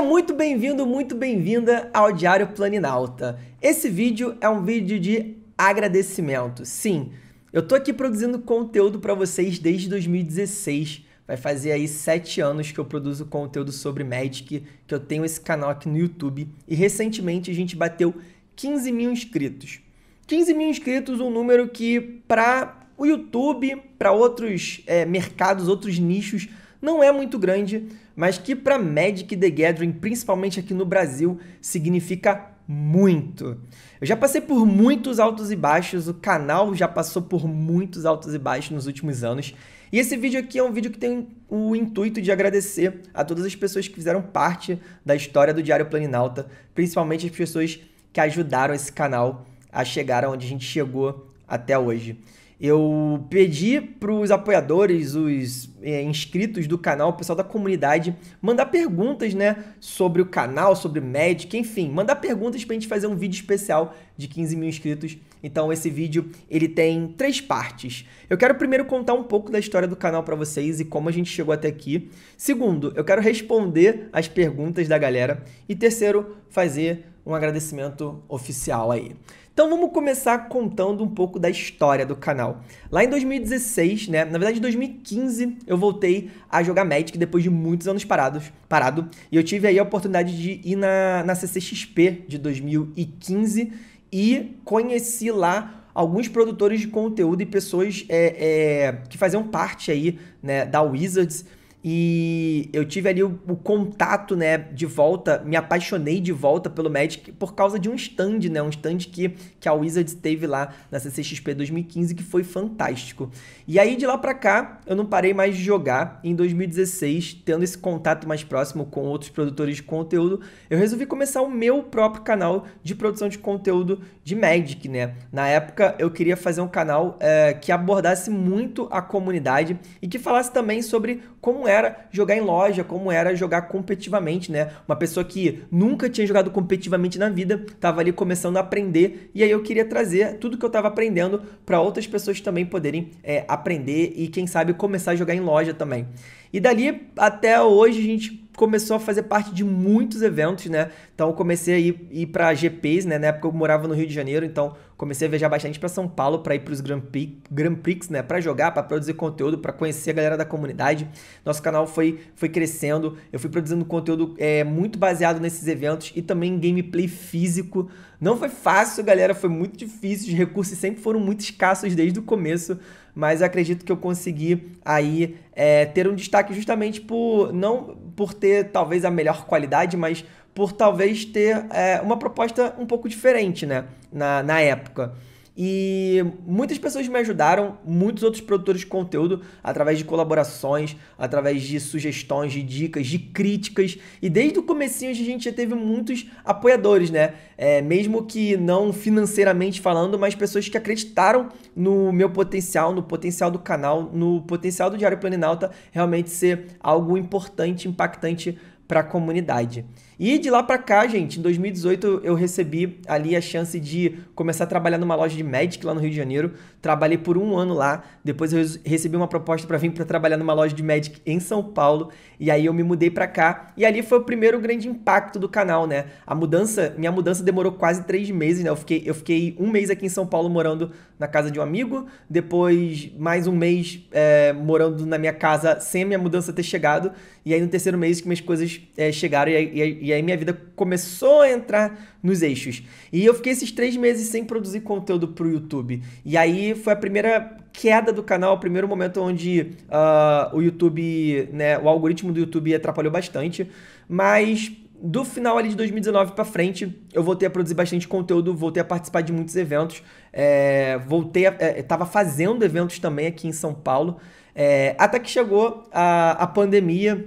Seja muito bem-vindo, muito bem-vinda ao Diário Planinalta. Esse vídeo é um vídeo de agradecimento. Sim, eu tô aqui produzindo conteúdo para vocês desde 2016. Vai fazer aí sete anos que eu produzo conteúdo sobre Magic, que eu tenho esse canal aqui no YouTube. E recentemente a gente bateu 15 mil inscritos. 15 mil inscritos, um número que para o YouTube, para outros é, mercados, outros nichos, não é muito grande, mas que para Magic the Gathering, principalmente aqui no Brasil, significa muito. Eu já passei por muitos altos e baixos, o canal já passou por muitos altos e baixos nos últimos anos. E esse vídeo aqui é um vídeo que tem o intuito de agradecer a todas as pessoas que fizeram parte da história do Diário Planinalta, principalmente as pessoas que ajudaram esse canal a chegar onde a gente chegou até hoje. Eu pedi para os apoiadores, os é, inscritos do canal, o pessoal da comunidade, mandar perguntas, né? Sobre o canal, sobre o Magic, enfim, mandar perguntas para a gente fazer um vídeo especial de 15 mil inscritos. Então, esse vídeo ele tem três partes. Eu quero primeiro contar um pouco da história do canal para vocês e como a gente chegou até aqui. Segundo, eu quero responder as perguntas da galera. E terceiro, fazer um agradecimento oficial aí. Então vamos começar contando um pouco da história do canal. Lá em 2016, né, na verdade em 2015, eu voltei a jogar Magic depois de muitos anos parados, parado, e eu tive aí a oportunidade de ir na, na CCXP de 2015 e conheci lá alguns produtores de conteúdo e pessoas é, é, que faziam parte aí né, da Wizards, e eu tive ali o, o, contato, né, de volta, me apaixonei de volta pelo Magic por causa de um stand, né, um stand que, que a Wizards teve lá na CCXP 2015, que foi fantástico. E aí, de lá pra cá, eu não parei mais de jogar. Em 2016, tendo esse contato mais próximo com outros produtores de conteúdo, eu resolvi começar o meu próprio canal de produção de conteúdo de Magic, né. Na época, eu queria fazer um canal é, que abordasse muito a comunidade e que falasse também sobre como era jogar em loja, como era jogar competitivamente, né? Uma pessoa que nunca tinha jogado competitivamente na vida, estava ali começando a aprender, e aí eu queria trazer tudo que eu estava aprendendo para outras pessoas também poderem é, aprender e, quem sabe, começar a jogar em loja também. E dali até hoje a gente começou a fazer parte de muitos eventos, né? Então comecei a ir, ir para GPs, né? Na época eu morava no Rio de Janeiro, então comecei a viajar bastante para São Paulo para ir para os Grand Prix, Grand Prix, né? Para jogar, para produzir conteúdo, para conhecer a galera da comunidade. Nosso canal foi, foi crescendo. Eu fui produzindo conteúdo é, muito baseado nesses eventos e também gameplay físico. Não foi fácil, galera. Foi muito difícil. Os recursos sempre foram muito escassos desde o começo mas acredito que eu consegui aí é, ter um destaque justamente por não por ter talvez a melhor qualidade, mas por talvez ter é, uma proposta um pouco diferente, né, na, na época. E muitas pessoas me ajudaram, muitos outros produtores de conteúdo, através de colaborações, através de sugestões, de dicas, de críticas. E desde o comecinho a gente já teve muitos apoiadores, né? É, mesmo que não financeiramente falando, mas pessoas que acreditaram no meu potencial, no potencial do canal, no potencial do Diário Planinalta realmente ser algo importante, impactante para a comunidade. E de lá para cá, gente, em 2018 eu recebi ali a chance de começar a trabalhar numa loja de Magic lá no Rio de Janeiro. Trabalhei por um ano lá. Depois eu recebi uma proposta para vir para trabalhar numa loja de Magic em São Paulo. E aí eu me mudei para cá. E ali foi o primeiro grande impacto do canal, né? A mudança, minha mudança demorou quase três meses, né? Eu fiquei, eu fiquei um mês aqui em São Paulo morando na casa de um amigo. Depois mais um mês é, morando na minha casa sem a minha mudança ter chegado. E aí no terceiro mês que minhas coisas é, chegaram e, e, e e aí minha vida começou a entrar nos eixos. E eu fiquei esses três meses sem produzir conteúdo pro YouTube. E aí foi a primeira queda do canal, o primeiro momento onde uh, o YouTube, né, o algoritmo do YouTube atrapalhou bastante. Mas do final ali de 2019 para frente, eu voltei a produzir bastante conteúdo, voltei a participar de muitos eventos, é, voltei a, é, tava fazendo eventos também aqui em São Paulo, é, até que chegou a, a pandemia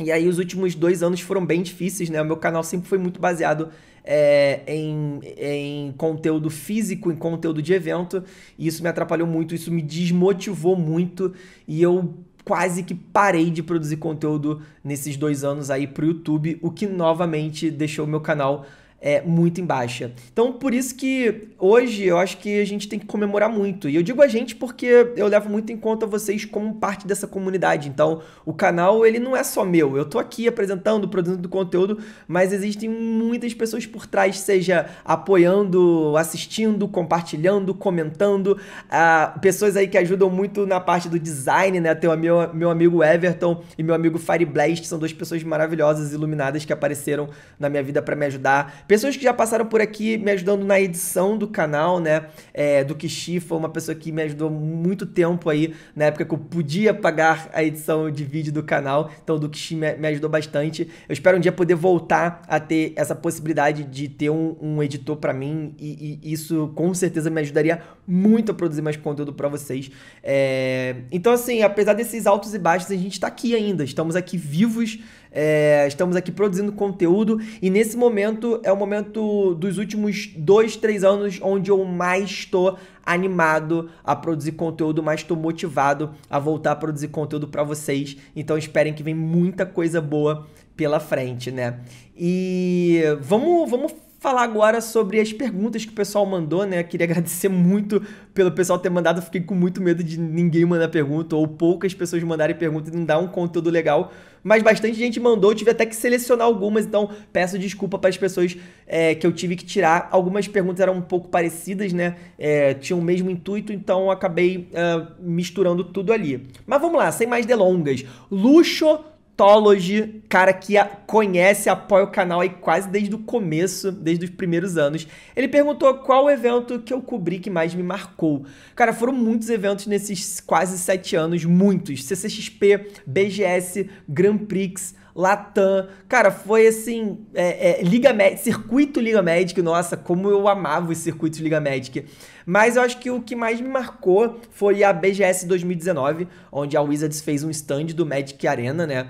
e aí os últimos dois anos foram bem difíceis, né? O meu canal sempre foi muito baseado é, em, em conteúdo físico, em conteúdo de evento, e isso me atrapalhou muito, isso me desmotivou muito, e eu quase que parei de produzir conteúdo nesses dois anos aí pro YouTube, o que novamente deixou o meu canal é, muito em baixa. Então, por isso que hoje eu acho que a gente tem que comemorar muito. E eu digo a gente porque eu levo muito em conta vocês como parte dessa comunidade. Então, o canal, ele não é só meu. Eu tô aqui apresentando, produzindo conteúdo, mas existem muitas pessoas por trás, seja apoiando, assistindo, compartilhando, comentando. Ah, pessoas aí que ajudam muito na parte do design, né? Tem o meu, meu amigo Everton e meu amigo Fireblast, são duas pessoas maravilhosas, iluminadas, que apareceram na minha vida para me ajudar Pessoas que já passaram por aqui me ajudando na edição do canal, né? É, do Kishi foi uma pessoa que me ajudou muito tempo aí, na época que eu podia pagar a edição de vídeo do canal. Então, do Kishi me, me ajudou bastante. Eu espero um dia poder voltar a ter essa possibilidade de ter um, um editor para mim e, e, isso com certeza me ajudaria muito a produzir mais conteúdo para vocês. É, então, assim, apesar desses altos e baixos, a gente tá aqui ainda, estamos aqui vivos. É, estamos aqui produzindo conteúdo e nesse momento é o momento dos últimos dois, três anos onde eu mais estou animado a produzir conteúdo, mas estou motivado a voltar a produzir conteúdo para vocês. Então esperem que vem muita coisa boa pela frente, né? E vamos, vamos falar agora sobre as perguntas que o pessoal mandou, né? Queria agradecer muito pelo pessoal ter mandado. Fiquei com muito medo de ninguém mandar pergunta ou poucas pessoas mandarem pergunta e não dar um conteúdo legal. Mas bastante gente mandou, eu tive até que selecionar algumas, então peço desculpa para as pessoas é, que eu tive que tirar. Algumas perguntas eram um pouco parecidas, né? É, tinham o mesmo intuito, então acabei uh, misturando tudo ali. Mas vamos lá, sem mais delongas. Luxo Tology, cara que a conhece, apoia o canal aí quase desde o começo, desde os primeiros anos. Ele perguntou qual o evento que eu cobri que mais me marcou. Cara, foram muitos eventos nesses quase sete anos, muitos. CCXP, BGS, Grand Prix, Latam. Cara, foi assim, é, é, Liga circuito Liga Magic, nossa, como eu amava os circuitos Liga Magic. Mas eu acho que o que mais me marcou foi a BGS 2019, onde a Wizards fez um stand do Magic Arena, né?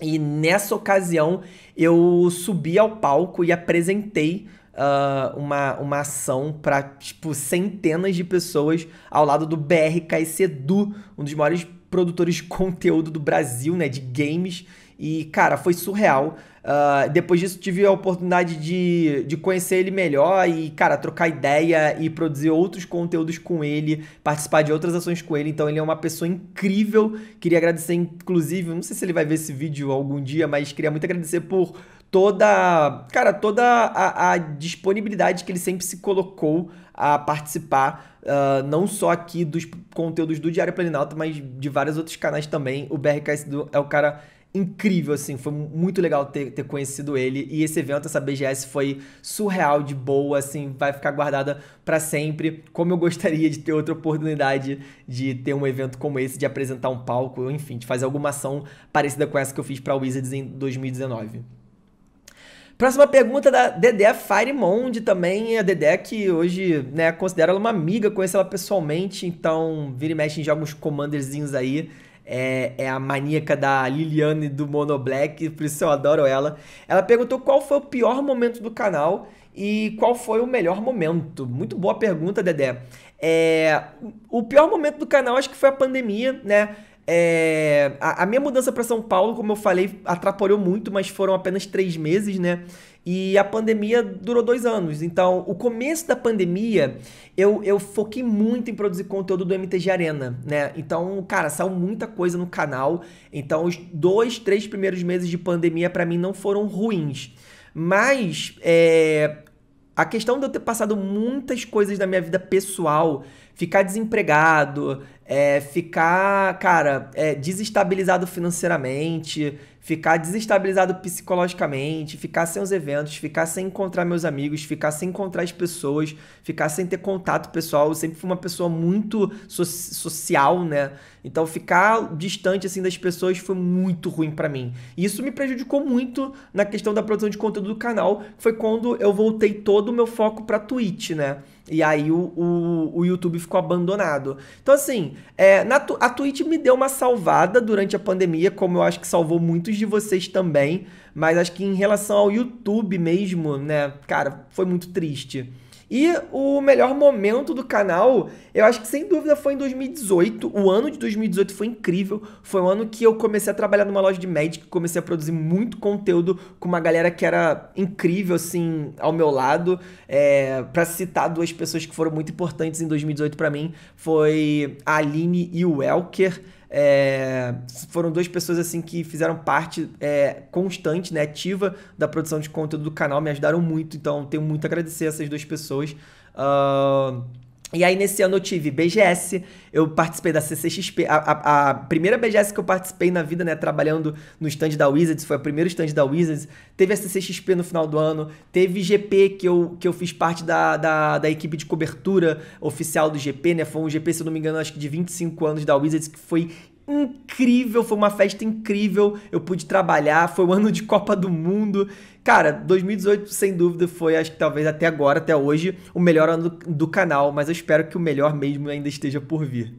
E nessa ocasião eu subi ao palco e apresentei uh, uma, uma ação para tipo centenas de pessoas ao lado do BR Edu, um dos maiores produtores de conteúdo do Brasil, né, de games. E cara, foi surreal. Ah, depois disso, tive a oportunidade de, de conhecer ele melhor e, cara, trocar ideia e produzir outros conteúdos com ele, participar de outras ações com ele. Então, ele é uma pessoa incrível. Queria agradecer, inclusive, não sei se ele vai ver esse vídeo algum dia, mas queria muito agradecer por toda, cara, toda a, a disponibilidade que ele sempre se colocou a participar, uh, não só aqui dos conteúdos do Diário Planalto, mas de vários outros canais também. O BRKS é o cara incrível, assim. Foi muito legal ter, ter conhecido ele. E esse evento, essa BGS, foi surreal de boa, assim. Vai ficar guardada para sempre. Como eu gostaria de ter outra oportunidade de ter um evento como esse, de apresentar um palco, enfim, de fazer alguma ação parecida com essa que eu fiz pra Wizards em 2019. Próxima pergunta da Dedé Firemond também. A Dedé que hoje, né, considero ela uma amiga, conheço ela pessoalmente, então vira e mexe em jogos commanderzinhos aí é, é a maníaca da Liliane do Monoblack, por isso eu adoro ela. Ela perguntou qual foi o pior momento do canal e qual foi o melhor momento. Muito boa pergunta, Dedé. É, o pior momento do canal acho que foi a pandemia, né? É, a, a, minha mudança para São Paulo, como eu falei, atrapalhou muito, mas foram apenas três meses, né? E a pandemia durou dois anos. Então, o começo da pandemia, eu, eu foquei muito em produzir conteúdo do MTG Arena, né? Então, cara, saiu muita coisa no canal. Então, os dois, três primeiros meses de pandemia, para mim, não foram ruins. Mas, é, a questão de eu ter passado muitas coisas da minha vida pessoal, ficar desempregado, é, ficar, cara, é, desestabilizado financeiramente, ficar desestabilizado psicologicamente, ficar sem os eventos, ficar sem encontrar meus amigos, ficar sem encontrar as pessoas, ficar sem ter contato pessoal. Eu sempre fui uma pessoa muito so social, né? Então ficar distante assim das pessoas foi muito ruim para mim. E isso me prejudicou muito na questão da produção de conteúdo do canal, foi quando eu voltei todo o meu foco para Twitch, né? E aí o, o, o, YouTube ficou abandonado. Então, assim, é, na, a Twitch me deu uma salvada durante a pandemia, como eu acho que salvou muitos de vocês também. Mas acho que em relação ao YouTube mesmo, né, cara, foi muito triste. E o melhor momento do canal, eu acho que sem dúvida foi em 2018. O ano de 2018 foi incrível. Foi o ano que eu comecei a trabalhar numa loja de Magic, comecei a produzir muito conteúdo com uma galera que era incrível, assim, ao meu lado. É, para citar duas pessoas que foram muito importantes em 2018 para mim, foi a Aline e o Elker. É, foram duas pessoas assim que fizeram parte é, constante, né, ativa da produção de conteúdo do canal, me ajudaram muito, então tenho muito a agradecer a essas duas pessoas. Uh, e aí, nesse ano, eu tive BGS, eu participei da CCXP. A, a, a, primeira BGS que eu participei na vida, né? Trabalhando no stand da Wizards, foi o primeiro stand da Wizards. Teve a CCXP no final do ano, teve GP, que eu, que eu fiz parte da, da, da equipe de cobertura oficial do GP, né? Foi um GP, se eu não me engano, acho que de 25 anos da Wizards, que foi incrível, foi uma festa incrível. Eu pude trabalhar, foi o um ano de Copa do Mundo. Cara, 2018 sem dúvida foi, acho que talvez até agora, até hoje, o melhor ano do, do canal, mas eu espero que o melhor mesmo ainda esteja por vir.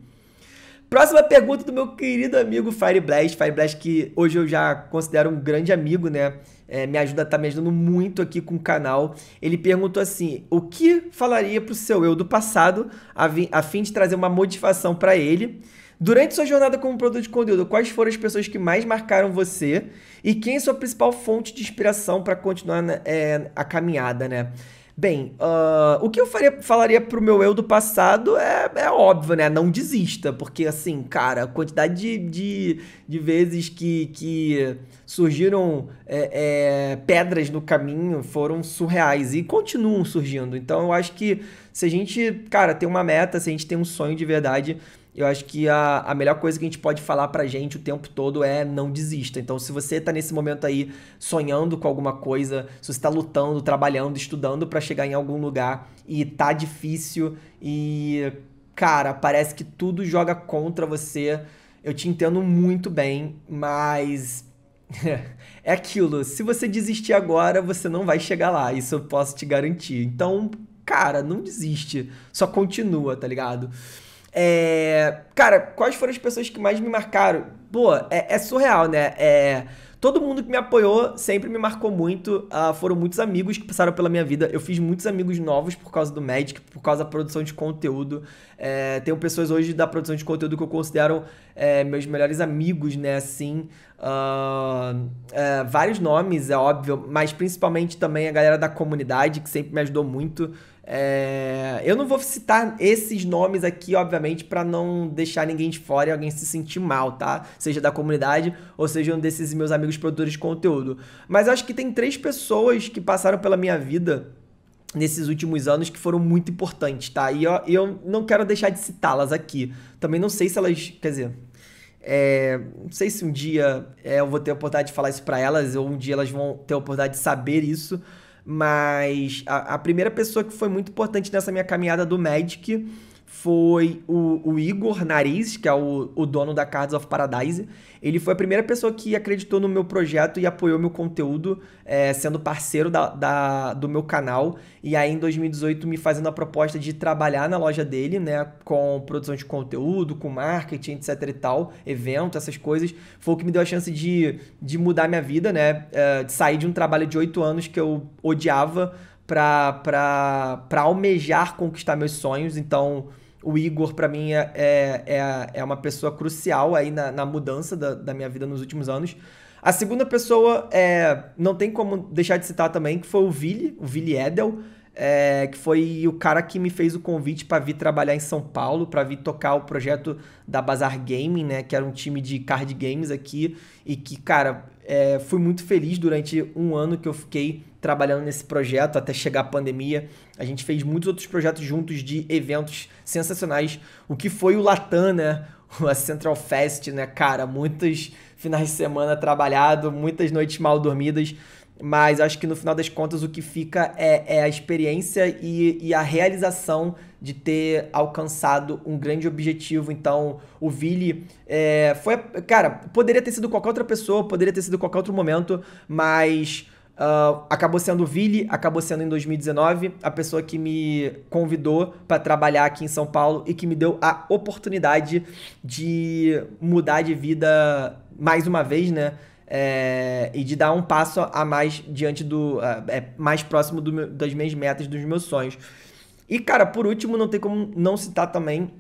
Próxima pergunta do meu querido amigo Fireblast. Fireblast que hoje eu já considero um grande amigo, né? É, me ajuda, tá me ajudando muito aqui com o canal. Ele perguntou assim: o que falaria pro seu eu do passado a, a fim de trazer uma modificação para ele? Durante sua jornada como produtor de conteúdo, quais foram as pessoas que mais marcaram você e quem é sua principal fonte de inspiração para continuar é, a caminhada, né? Bem, uh, o que eu faria, falaria pro meu eu do passado é, é óbvio, né? Não desista, porque assim, cara, a quantidade de, de, de vezes que, que surgiram é, é, pedras no caminho foram surreais e continuam surgindo. Então eu acho que se a gente, cara, tem uma meta, se a gente tem um sonho de verdade, eu acho que a, a melhor coisa que a gente pode falar pra gente o tempo todo é não desista. Então, se você tá nesse momento aí sonhando com alguma coisa, se você tá lutando, trabalhando, estudando para chegar em algum lugar e tá difícil e, cara, parece que tudo joga contra você, eu te entendo muito bem, mas. é aquilo, se você desistir agora, você não vai chegar lá, isso eu posso te garantir. Então, cara, não desiste, só continua, tá ligado? É, cara, quais foram as pessoas que mais me marcaram? Pô, é, é surreal, né? É, todo mundo que me apoiou sempre me marcou muito. Uh, foram muitos amigos que passaram pela minha vida. Eu fiz muitos amigos novos por causa do Magic, por causa da produção de conteúdo. É, tenho pessoas hoje da produção de conteúdo que eu considero é, meus melhores amigos, né? Assim, uh, é, vários nomes, é óbvio, mas principalmente também a galera da comunidade que sempre me ajudou muito. É... Eu não vou citar esses nomes aqui, obviamente, para não deixar ninguém de fora e alguém se sentir mal, tá? Seja da comunidade ou seja um desses meus amigos produtores de conteúdo. Mas eu acho que tem três pessoas que passaram pela minha vida nesses últimos anos que foram muito importantes, tá? E eu, eu não quero deixar de citá-las aqui. Também não sei se elas. Quer dizer. É, não sei se um dia é, eu vou ter a oportunidade de falar isso para elas, ou um dia elas vão ter a oportunidade de saber isso mas a, a primeira pessoa que foi muito importante nessa minha caminhada do Magic foi o, o, Igor Nariz, que é o, o, dono da Cards of Paradise. Ele foi a primeira pessoa que acreditou no meu projeto e apoiou meu conteúdo, é, sendo parceiro da, da, do meu canal. E aí, em 2018, me fazendo a proposta de trabalhar na loja dele, né? Com produção de conteúdo, com marketing, etc e tal, evento, essas coisas. Foi o que me deu a chance de, de mudar minha vida, né? É, de sair de um trabalho de oito anos que eu odiava para almejar conquistar meus sonhos. Então o Igor, para mim, é, é, é, é uma pessoa crucial aí na, na mudança da, da, minha vida nos últimos anos. A segunda pessoa, é, não tem como deixar de citar também, que foi o Vili, o Vili Edel, é, que foi o cara que me fez o convite para vir trabalhar em São Paulo, para vir tocar o projeto da Bazar Gaming, né, que era um time de card games aqui, e que, cara, é, fui muito feliz durante um ano que eu fiquei trabalhando nesse projeto até chegar a pandemia. A gente fez muitos outros projetos juntos de eventos sensacionais. O que foi o Latam, né? A Central Fest, né, cara? Muitos finais de semana trabalhado, muitas noites mal dormidas. Mas acho que no final das contas o que fica é, é a experiência e, e, a realização de ter alcançado um grande objetivo. Então, o Vili é, foi. Cara, poderia ter sido qualquer outra pessoa, poderia ter sido qualquer outro momento, mas Uh, acabou sendo o Ville, acabou sendo em 2019 a pessoa que me convidou para trabalhar aqui em São Paulo e que me deu a oportunidade de mudar de vida mais uma vez, né? É, e de dar um passo a mais diante do. Eh, é, mais próximo do, das minhas metas, dos meus sonhos. E, cara, por último, não tem como não citar também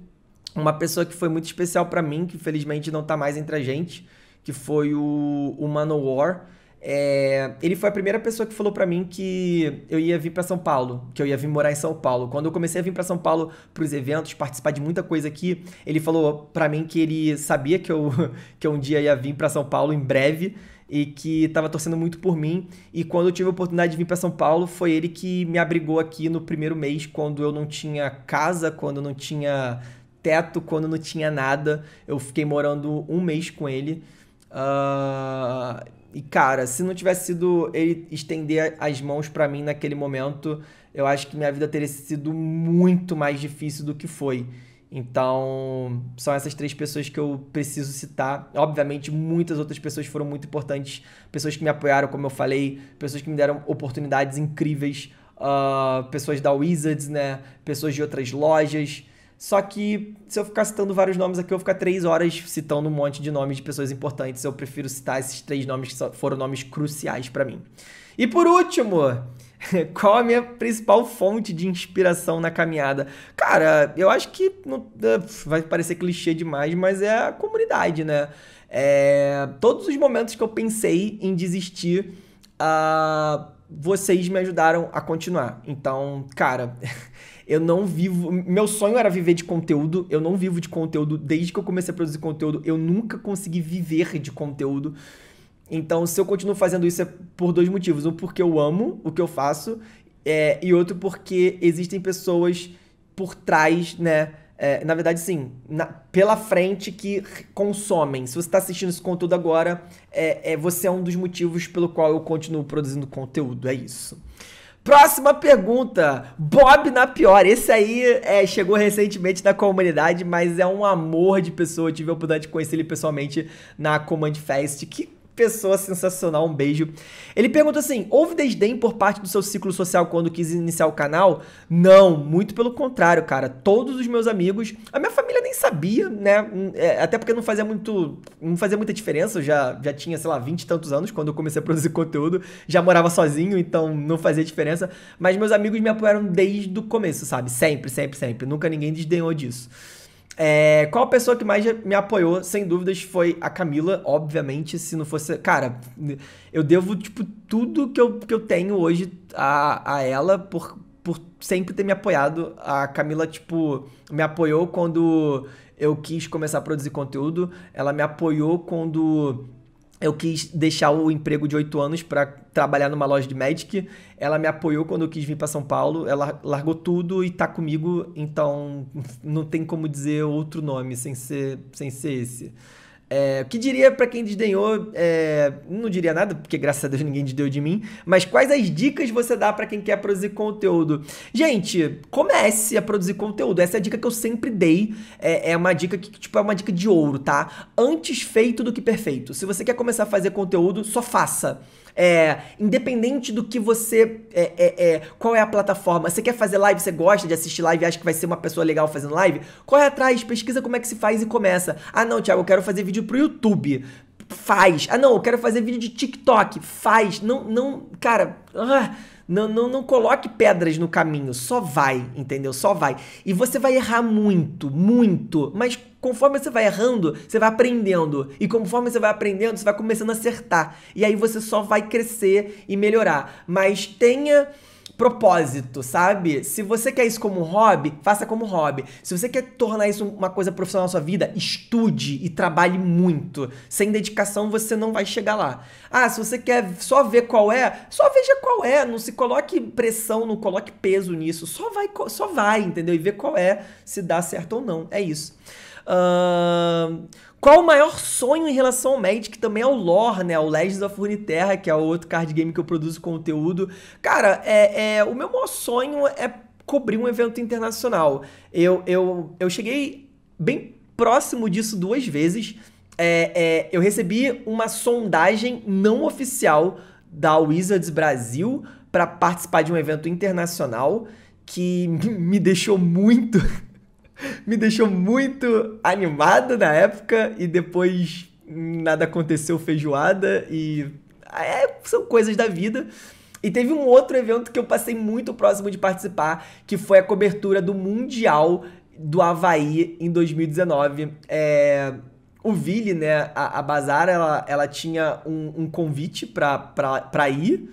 uma pessoa que foi muito especial para mim, que felizmente não tá mais entre a gente, que foi o, o Manowar. War é, ele foi a primeira pessoa que falou para mim que eu ia vir para São Paulo, que eu ia vir morar em São Paulo. Quando eu comecei a vir para São Paulo para os eventos, participar de muita coisa aqui, ele falou para mim que ele sabia que eu que um dia ia vir para São Paulo em breve e que estava torcendo muito por mim. E quando eu tive a oportunidade de vir para São Paulo, foi ele que me abrigou aqui no primeiro mês, quando eu não tinha casa, quando eu não tinha teto, quando não tinha nada. Eu fiquei morando um mês com ele. Uh, e cara, se não tivesse sido ele estender as mãos para mim naquele momento, eu acho que minha vida teria sido muito mais difícil do que foi. Então, são essas três pessoas que eu preciso citar. Obviamente, muitas outras pessoas foram muito importantes, pessoas que me apoiaram, como eu falei, pessoas que me deram oportunidades incríveis, uh, pessoas da Wizards, né? Pessoas de outras lojas. Só que se eu ficar citando vários nomes aqui, eu vou ficar três horas citando um monte de nomes de pessoas importantes. Eu prefiro citar esses três nomes que foram nomes cruciais para mim. E por último, qual a minha principal fonte de inspiração na caminhada? Cara, eu acho que não, eh, vai parecer clichê demais, mas é a comunidade, né? É, todos os momentos que eu pensei em desistir uh, vocês me ajudaram a continuar. Então, cara, eu não vivo. Meu sonho era viver de conteúdo, eu não vivo de conteúdo. Desde que eu comecei a produzir conteúdo, eu nunca consegui viver de conteúdo. Então, se eu continuo fazendo isso é por dois motivos. Um, porque eu amo o que eu faço, é, e outro, porque existem pessoas por trás, né? É, na verdade, sim, na, pela frente que consomem. Se você está assistindo esse conteúdo agora, é, é, você é um dos motivos pelo qual eu continuo produzindo conteúdo. É isso. Próxima pergunta. Bob na pior. Esse aí é, chegou recentemente na comunidade, mas é um amor de pessoa. Eu tive a oportunidade de conhecer ele pessoalmente na Command Fest. Que pessoa sensacional, um beijo. Ele pergunta assim: houve desdém por parte do seu ciclo social quando quis iniciar o canal? Não, muito pelo contrário, cara. Todos os meus amigos, a minha família nem sabia, né? Hum, é, até porque não fazia muito, não fazia muita diferença. Eu já, já tinha, sei lá, vinte e tantos anos quando eu comecei a produzir conteúdo. Já morava sozinho, então não fazia diferença. Mas meus amigos me apoiaram desde o começo, sabe? Sempre, sempre, sempre. Nunca ninguém desdenhou disso. É, qual a pessoa que mais me apoiou, sem dúvidas, foi a Camila, obviamente, se não fosse. Cara, eu devo, tipo, tudo que eu, que eu tenho hoje a, a ela por, por sempre ter me apoiado. A Camila, tipo, me apoiou quando eu quis começar a produzir conteúdo, ela me apoiou quando eu quis deixar o emprego de oito anos para trabalhar numa loja de Magic. Ela me apoiou quando eu quis vir para São Paulo. Ela largou tudo e está comigo. Então não tem como dizer outro nome sem ser, sem ser esse. É, que diria para quem desdenhou? É, não diria nada, porque graças a Deus ninguém desdenhou de mim. Mas quais as dicas você dá para quem quer produzir conteúdo? Gente, comece a produzir conteúdo. Essa é a dica que eu sempre dei. É, é uma dica que tipo é uma dica de ouro, tá? Antes feito do que perfeito. Se você quer começar a fazer conteúdo, só faça. É, independente do que você. É, é, é, qual é a plataforma? Você quer fazer live? Você gosta de assistir live acha que vai ser uma pessoa legal fazendo live? Corre atrás, pesquisa como é que se faz e começa. Ah, não, Thiago, eu quero fazer vídeo pro YouTube. Faz. Ah, não, eu quero fazer vídeo de TikTok. Faz. Não, não. Cara. Ah. Não, não, não coloque pedras no caminho, só vai, entendeu? Só vai. E você vai errar muito, muito, mas conforme você vai errando, você vai aprendendo. E conforme você vai aprendendo, você vai começando a acertar. E aí você só vai crescer e melhorar. Mas tenha propósito, sabe? Se você quer isso como um hobby, faça como hobby. Se você quer tornar isso uma coisa profissional na sua vida, estude e trabalhe muito. Sem dedicação você não vai chegar lá. Ah, se você quer só ver qual é, só veja qual é, não se coloque pressão, não coloque peso nisso, só vai, só vai, entendeu? E ver qual é, se dá certo ou não. É isso. Uh... Qual o maior sonho em relação ao Magic, que também é o lore, né? O Legends of Runeterra, que é o outro card game que eu produzo conteúdo. Cara, é, é o meu maior sonho é cobrir um evento internacional. Eu, eu, eu cheguei bem próximo disso duas vezes. É, é, eu recebi uma sondagem não oficial da Wizards Brasil para participar de um evento internacional que me deixou muito me deixou muito animado na época e depois nada aconteceu feijoada e é, são coisas da vida. E teve um outro evento que eu passei muito próximo de participar, que foi a cobertura do Mundial do Havaí em 2019. É, o Ville, né, a, a Bazar, ela, ela tinha um, um convite para ir.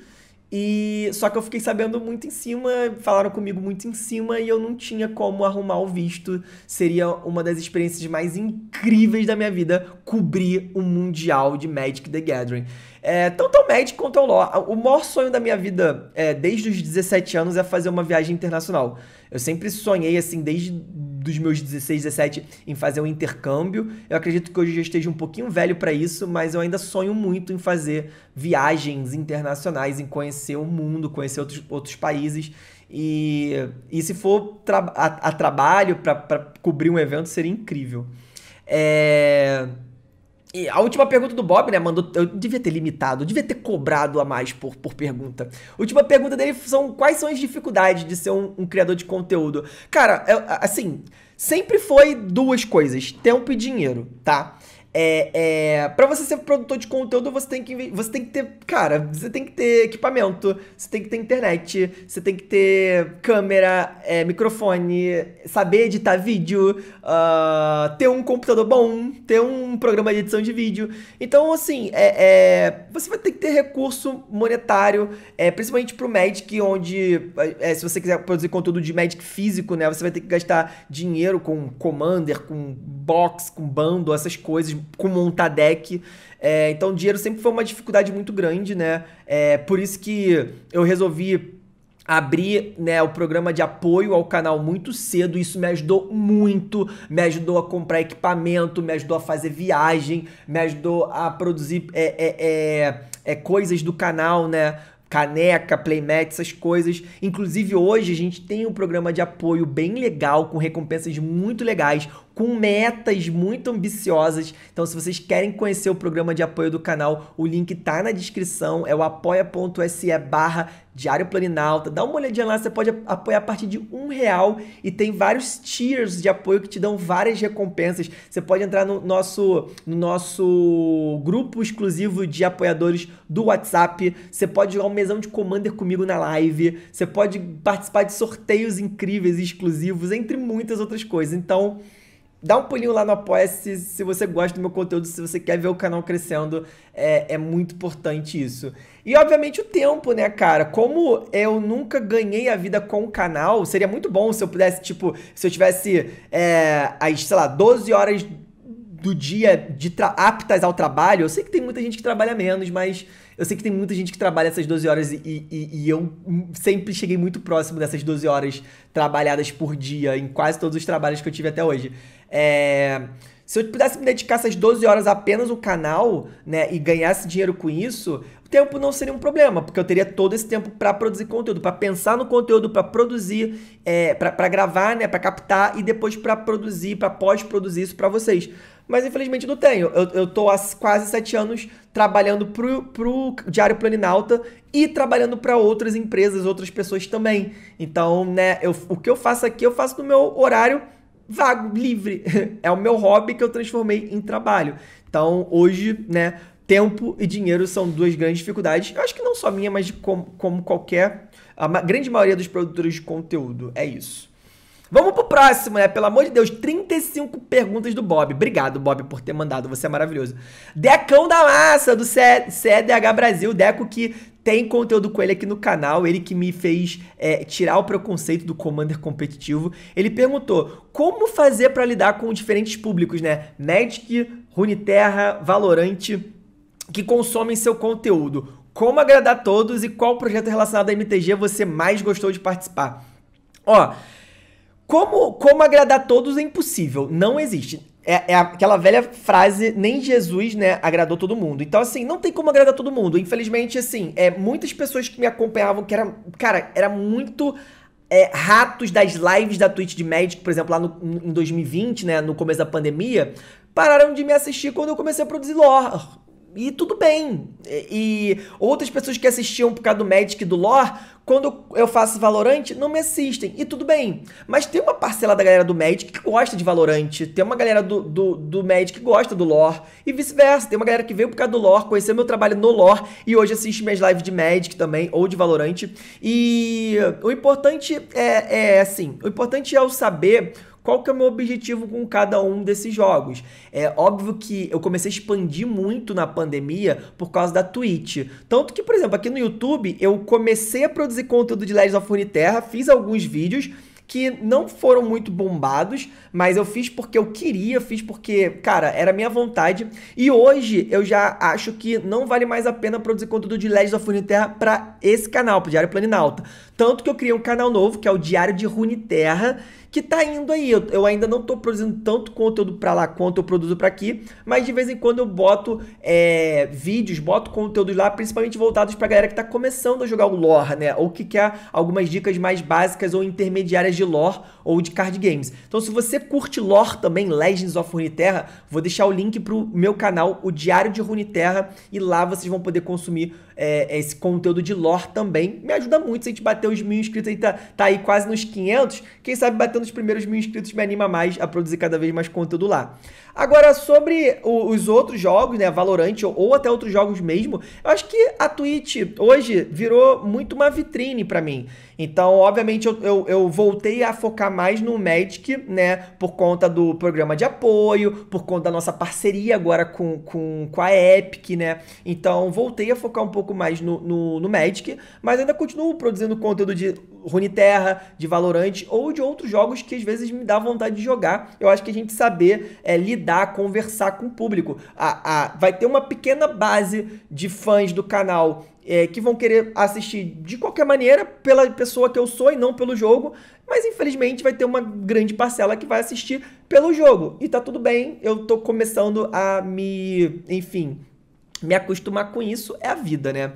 E só que eu fiquei sabendo muito em cima, falaram comigo muito em cima e eu não tinha como arrumar o visto. Seria uma das experiências mais incríveis da minha vida cobrir o um mundial de Magic the Gathering. É, tanto ao Magic quanto ao LoL. O maior sonho da minha vida, é, desde os 17 anos, é fazer uma viagem internacional. Eu sempre sonhei, assim, desde dos meus 16, 17, em fazer um intercâmbio. Eu acredito que hoje eu já esteja um pouquinho velho para isso, mas eu ainda sonho muito em fazer viagens internacionais, em conhecer o mundo, conhecer outros, outros países. E, e se for tra a, a, trabalho para cobrir um evento, seria incrível. É... E a última pergunta do Bob, né? Mandou. Eu devia ter limitado, eu devia ter cobrado a mais por, por pergunta. Última pergunta dele são quais são as dificuldades de ser um, um criador de conteúdo? Cara, eu, assim, sempre foi duas coisas: tempo e dinheiro, tá? É, é, para você ser produtor de conteúdo, você tem que você tem que ter, cara, você tem que ter equipamento, você tem que ter internet, você tem que ter câmera, é, microfone, saber editar vídeo, uh, ter um computador bom, ter um programa de edição de vídeo. Então, assim, é, é você vai ter que ter recurso monetário, é, principalmente pro Magic, onde é, se você quiser produzir conteúdo de Magic físico, né, você vai ter que gastar dinheiro com Commander, com box, com bando, essas coisas com montar deck. É, então, dinheiro sempre foi uma dificuldade muito grande, né? É, por isso que eu resolvi abrir né, o programa de apoio ao canal muito cedo, isso me ajudou muito, me ajudou a comprar equipamento, me ajudou a fazer viagem, me ajudou a produzir é, é, é, é coisas do canal, né? caneca, playmat, essas coisas. Inclusive hoje a gente tem um programa de apoio bem legal com recompensas muito legais com metas muito ambiciosas. Então, se vocês querem conhecer o programa de apoio do canal, o link tá na descrição, é o apoia.se barra Diário Planinalta. Dá uma olhadinha lá, você pode apoiar a partir de um real e tem vários tiers de apoio que te dão várias recompensas. Você pode entrar no nosso, no nosso grupo exclusivo de apoiadores do WhatsApp. Você pode jogar um mesão de Commander comigo na live. Você pode participar de sorteios incríveis e exclusivos, entre muitas outras coisas. Então, dá um pulinho lá no Apoia-se se você gosta do meu conteúdo, se você quer ver o canal crescendo. É, é muito importante isso. E, obviamente, o tempo, né, cara? Como eu nunca ganhei a vida com o canal, seria muito bom se eu pudesse, tipo, se eu tivesse, é, as, sei lá, 12 horas do dia de aptas ao trabalho, eu sei que tem muita gente que trabalha menos, mas eu sei que tem muita gente que trabalha essas 12 horas e, e, e eu sempre cheguei muito próximo dessas 12 horas trabalhadas por dia em quase todos os trabalhos que eu tive até hoje. É, se eu pudesse me dedicar essas 12 horas apenas ao canal, né, e ganhasse dinheiro com isso, o tempo não seria um problema, porque eu teria todo esse tempo para produzir conteúdo, para pensar no conteúdo, para produzir, é, para gravar, né, para captar e depois para produzir, para pós-produzir isso para vocês mas infelizmente não tenho. Eu, eu tô há quase sete anos trabalhando pro, pro Diário Planinalta e trabalhando para outras empresas, outras pessoas também. Então, né, eu, o que eu faço aqui, eu faço no meu horário vago, livre. É o meu hobby que eu transformei em trabalho. Então, hoje, né, tempo e dinheiro são duas grandes dificuldades. Eu acho que não só minha, mas como, como qualquer, a grande maioria dos produtores de conteúdo. É isso. Vamos pro próximo, né? Pelo amor de Deus, 35 perguntas do Bob. Obrigado, Bob, por ter mandado. Você é maravilhoso. Decão da Massa, do CDH Brasil. Deco que tem conteúdo com ele aqui no canal. Ele que me fez é, tirar o preconceito do Commander competitivo. Ele perguntou, como fazer para lidar com diferentes públicos, né? Magic, Runeterra, Valorant, que consomem seu conteúdo. Como agradar todos e qual projeto relacionado à MTG você mais gostou de participar? Ó... Como, como agradar todos é impossível, não existe. É, é, aquela velha frase, nem Jesus, né, agradou todo mundo. Então, assim, não tem como agradar todo mundo. Infelizmente, assim, é, muitas pessoas que me acompanhavam, que era, cara, era muito é, ratos das lives da Twitch de Magic, por exemplo, lá no, em 2020, né, no começo da pandemia, pararam de me assistir quando eu comecei a produzir lore. E tudo bem. E, e outras pessoas que assistiam por causa do Magic e do lore, quando eu faço Valorante, não me assistem. E tudo bem. Mas tem uma parcela da galera do Magic que gosta de Valorante. Tem uma galera do, do, do Magic que gosta do lore. E vice-versa. Tem uma galera que veio por causa do lore, conheceu meu trabalho no lore e hoje assiste minhas lives de Magic também, ou de Valorante. E o importante é, é assim: o importante é o saber qual que é o meu objetivo com cada um desses jogos. É óbvio que eu comecei a expandir muito na pandemia por causa da Twitch. Tanto que, por exemplo, aqui no YouTube eu comecei a produzir conteúdo de Legends of Terra, fiz alguns vídeos que não foram muito bombados, mas eu fiz porque eu queria, fiz porque, cara, era minha vontade. E hoje eu já acho que não vale mais a pena produzir conteúdo de Legends of Terra para esse canal, pro Diário Planinalta. Tanto que eu criei um canal novo, que é o Diário de Rune Terra que tá indo aí. Eu, eu ainda não tô produzindo tanto conteúdo para lá quanto eu produzo para aqui, mas de vez em quando eu boto é, vídeos, boto conteúdos lá, principalmente voltados pra galera que tá começando a jogar o lore, né? Ou que quer algumas dicas mais básicas ou intermediárias de lore ou de card games. Então se você curte lore também, Legends of Runeterra, vou deixar o link pro meu canal, o Diário de Runeterra, e lá vocês vão poder consumir é, é, esse conteúdo de lore também. Me ajuda muito se a gente bater os mil inscritos, aí tá, tá aí quase nos 500. Quem sabe batendo os primeiros mil inscritos me anima mais a produzir cada vez mais conteúdo lá. Agora, sobre os outros jogos, né, Valorant ou, ou, até outros jogos mesmo, eu acho que a Twitch hoje virou muito uma vitrine para mim. Então, obviamente, eu, eu, eu, voltei a focar mais no Magic, né, por conta do programa de apoio, por conta da nossa parceria agora com, com, com a Epic, né. Então, voltei a focar um pouco mais no, no, no Magic, mas ainda continuo produzindo conteúdo de Rune Terra, de Valorant ou de outros jogos que às vezes me dá vontade de jogar. Eu acho que a gente saber é, lidar, conversar com o público. A, a, vai ter uma pequena base de fãs do canal é, que vão querer assistir de qualquer maneira pela pessoa que eu sou e não pelo jogo, mas infelizmente vai ter uma grande parcela que vai assistir pelo jogo. E tá tudo bem, eu tô começando a me, enfim, me acostumar com isso, é a vida, né?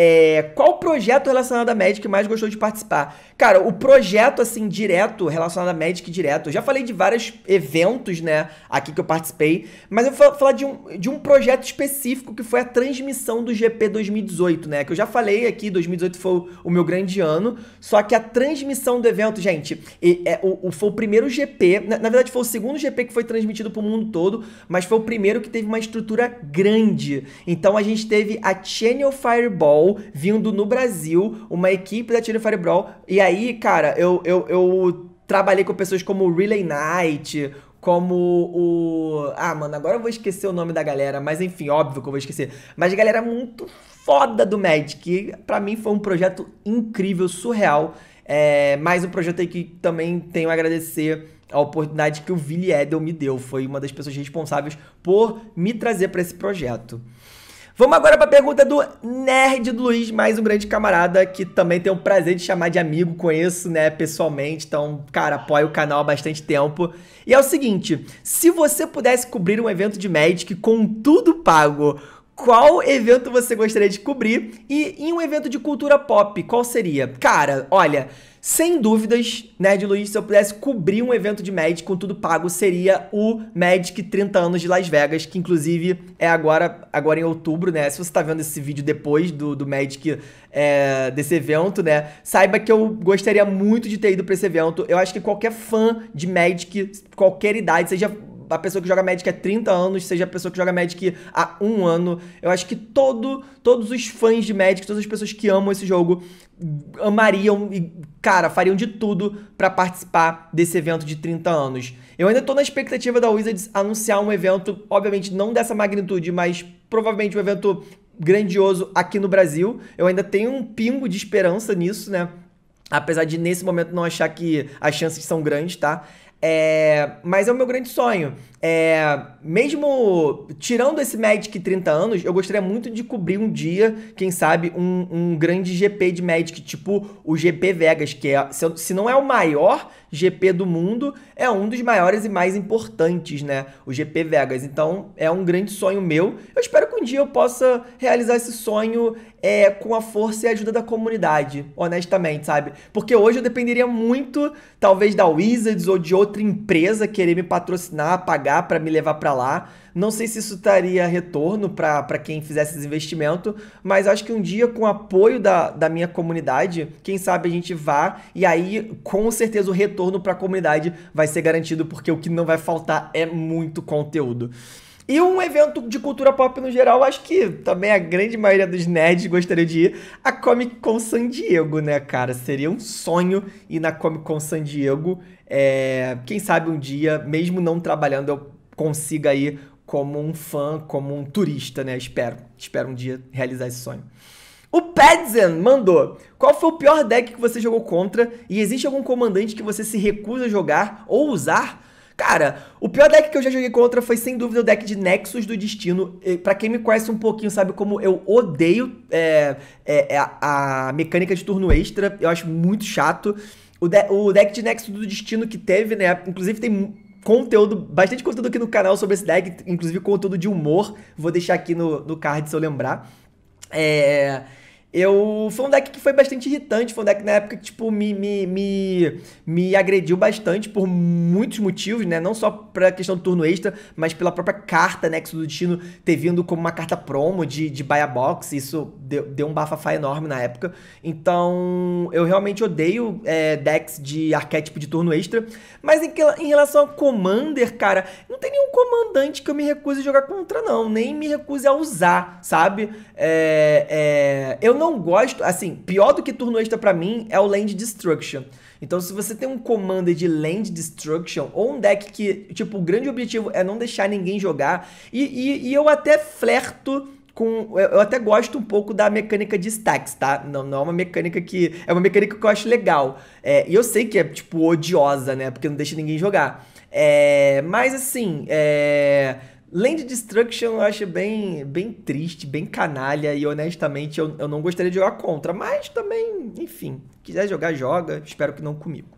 É, qual projeto relacionado à Magic mais gostou de participar? Cara, o projeto, assim, direto, relacionado à Magic direto, eu já falei de vários eventos, né, aqui que eu participei, mas eu vou falar de um, de um projeto específico que foi a transmissão do GP 2018, né, que eu já falei aqui, 2018 foi o meu grande ano, só que a transmissão do evento, gente, é, é o, o, foi o primeiro GP, na, na verdade foi o segundo GP que foi transmitido pro mundo todo, mas foi o primeiro que teve uma estrutura grande. Então a gente teve a Channel Fireball, vindo no Brasil, uma equipe da Tiro Brawl. E aí, cara, eu, eu, eu trabalhei com pessoas como Relay Knight, como o. Ah, mano, agora eu vou esquecer o nome da galera, mas enfim, óbvio que eu vou esquecer. Mas galera muito foda do Magic, para mim foi um projeto incrível, surreal. É, mais um projeto aí que também tenho a agradecer a oportunidade que o Vili Edel me deu. Foi uma das pessoas responsáveis por me trazer para esse projeto. Vamos agora para a pergunta do Nerd do Luiz, mais um grande camarada que também tem o prazer de chamar de amigo, conheço, né, pessoalmente. Então, cara, apoia o canal há bastante tempo. E é o seguinte: se você pudesse cobrir um evento de Magic com tudo pago, qual evento você gostaria de cobrir e em um evento de cultura pop, qual seria? Cara, olha, sem dúvidas, Nerd Luiz, se eu pudesse cobrir um evento de Magic com tudo pago, seria o Magic 30 anos de Las Vegas, que inclusive é agora, agora em outubro, né? Se você tá vendo esse vídeo depois do, do Magic é, desse evento, né? Saiba que eu gostaria muito de ter ido para esse evento. Eu acho que qualquer fã de Magic, qualquer idade, seja a pessoa que joga Magic há 30 anos, seja a pessoa que joga Magic há um ano. Eu acho que todo, todos os fãs de Magic, todas as pessoas que amam esse jogo, amariam e, cara, fariam de tudo para participar desse evento de 30 anos. Eu ainda tô na expectativa da Wizards anunciar um evento, obviamente não dessa magnitude, mas provavelmente um evento grandioso aqui no Brasil. Eu ainda tenho um pingo de esperança nisso, né? Apesar de nesse momento não achar que as chances são grandes, tá? É, mas é o meu grande sonho. É, mesmo tirando esse Magic 30 anos, eu gostaria muito de cobrir um dia, quem sabe, um, um grande GP de Magic, tipo o GP Vegas, que é, se não é o maior GP do mundo, é um dos maiores e mais importantes, né? O GP Vegas. Então é um grande sonho meu. Eu espero que um dia eu possa realizar esse sonho é, com a força e a ajuda da comunidade, honestamente, sabe? Porque hoje eu dependeria muito, talvez, da Wizards ou de outra empresa querer me patrocinar, pagar para me levar para lá. Não sei se isso daria retorno para quem fizesse esse investimento, mas acho que um dia, com o apoio da, da minha comunidade, quem sabe a gente vá e aí, com certeza, o retorno para a comunidade vai ser garantido, porque o que não vai faltar é muito conteúdo. E um evento de cultura pop no geral, acho que também a grande maioria dos nerds gostaria de ir, a Comic Con San Diego, né, cara? Seria um sonho ir na Comic Con San Diego. É, quem sabe um dia, mesmo não trabalhando, eu consiga ir como um fã, como um turista, né? Espero, espero um dia realizar esse sonho. O Pedzen mandou: Qual foi o pior deck que você jogou contra? E existe algum comandante que você se recusa a jogar ou usar? Cara, o pior deck que eu já joguei contra foi sem dúvida o deck de Nexus do Destino. Para quem me conhece um pouquinho, sabe como eu odeio é, é, é, a, a mecânica de turno extra. Eu acho muito chato. O, de o deck de Nexus do Destino que teve, né? Inclusive tem conteúdo, bastante conteúdo aqui no canal sobre esse deck, inclusive conteúdo de humor. Vou deixar aqui no, no card se eu lembrar. É. Eu, foi um deck que foi bastante irritante, foi um deck na época que, tipo, me, me, me, me agrediu bastante por muitos motivos, né? Não só pra questão do turno extra, mas pela própria carta, né? Que do Destino ter vindo como uma carta promo de, de buy a box, isso deu, deu um bafafá enorme na época. Então, eu realmente odeio é, decks de arquétipo de turno extra, mas em, em relação a Commander, cara, não tem nenhum comandante que eu me recuse a jogar contra, não, nem me recuse a usar, sabe? É, é, eu não gosto, assim, pior do que turno extra para mim é o Land Destruction. Então, se você tem um comando de Land Destruction, ou um deck que, tipo, o grande objetivo é não deixar ninguém jogar, e, e, e eu até flerto com. Eu até gosto um pouco da mecânica de stacks, tá? Não, não é uma mecânica que. É uma mecânica que eu acho legal. É, e eu sei que é, tipo, odiosa, né? Porque não deixa ninguém jogar. É, mas assim. É, Land Destruction eu acho bem, bem triste, bem canalha, e honestamente eu, eu não gostaria de jogar contra, mas também, enfim, quiser jogar, joga, espero que não comigo.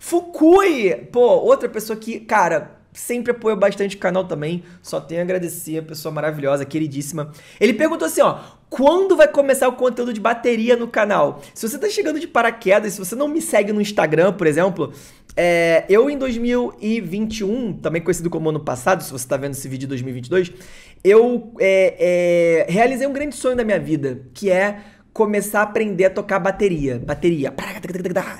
Fukui, pô, outra pessoa que, cara, sempre apoia bastante o canal também, só tenho a agradecer, pessoa maravilhosa, queridíssima. Ele perguntou assim, ó, quando vai começar o conteúdo de bateria no canal? Se você tá chegando de paraquedas, se você não me segue no Instagram, por exemplo, é, eu em 2021, também conhecido como ano passado, se você está vendo esse vídeo de 2022, eu é, é, realizei um grande sonho da minha vida, que é começar a aprender a tocar bateria. Bateria.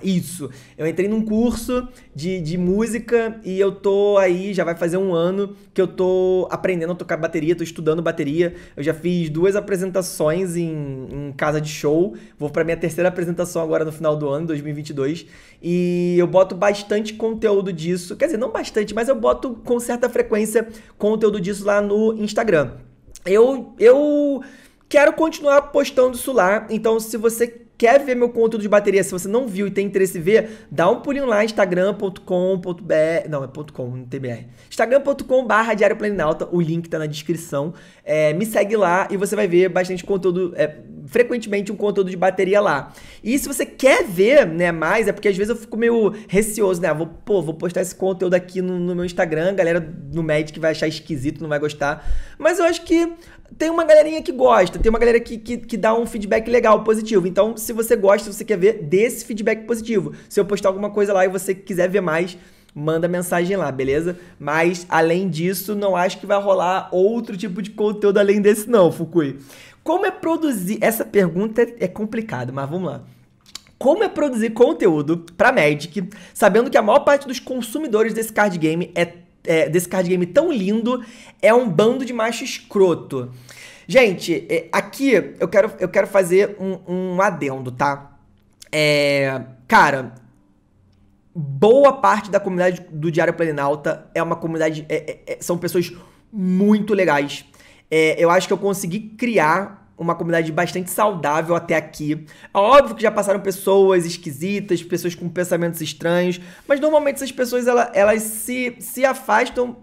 Isso. Eu entrei num curso de, de música e eu tô aí, já vai fazer um ano que eu tô aprendendo a tocar bateria, tô estudando bateria. Eu já fiz duas apresentações em, em casa de show. Vou pra minha terceira apresentação agora no final do ano, 2022. E eu boto bastante conteúdo disso. Quer dizer, não bastante, mas eu boto com certa frequência conteúdo disso lá no Instagram. Eu. Eu Quero continuar postando isso lá, então se você quer ver meu conteúdo de bateria, se você não viu e tem interesse em ver, dá um pulinho lá, instagram.com.br, não, é .com, não tem br, instagram.com barra Diário o link tá na descrição, é, me segue lá e você vai ver bastante conteúdo, é, frequentemente um conteúdo de bateria lá. E se você quer ver, né, mais, é porque às vezes eu fico meio receoso, né? Ah, vou, pô, vou postar esse conteúdo aqui no, no meu Instagram, a galera no Magic vai achar esquisito, não vai gostar. Mas eu acho que tem uma galerinha que gosta, tem uma galera que, que, que, dá um feedback legal, positivo. Então, se você gosta, se você quer ver desse feedback positivo. Se eu postar alguma coisa lá e você quiser ver mais, manda mensagem lá, beleza? Mas, além disso, não acho que vai rolar outro tipo de conteúdo além desse não, Fukui. Como é produzir? Essa pergunta é, é complicada, mas vamos lá. Como é produzir conteúdo para Magic, sabendo que a maior parte dos consumidores desse card game é, é desse card game tão lindo é um bando de macho escroto. Gente, é, aqui eu quero, eu quero fazer um, um adendo, tá? É, cara, boa parte da comunidade do Diário Planinalta é uma comunidade. É, é, é são pessoas muito legais é, eu acho que eu consegui criar uma comunidade bastante saudável até aqui. É óbvio que já passaram pessoas esquisitas, pessoas com pensamentos estranhos, mas normalmente essas pessoas elas, elas se, se afastam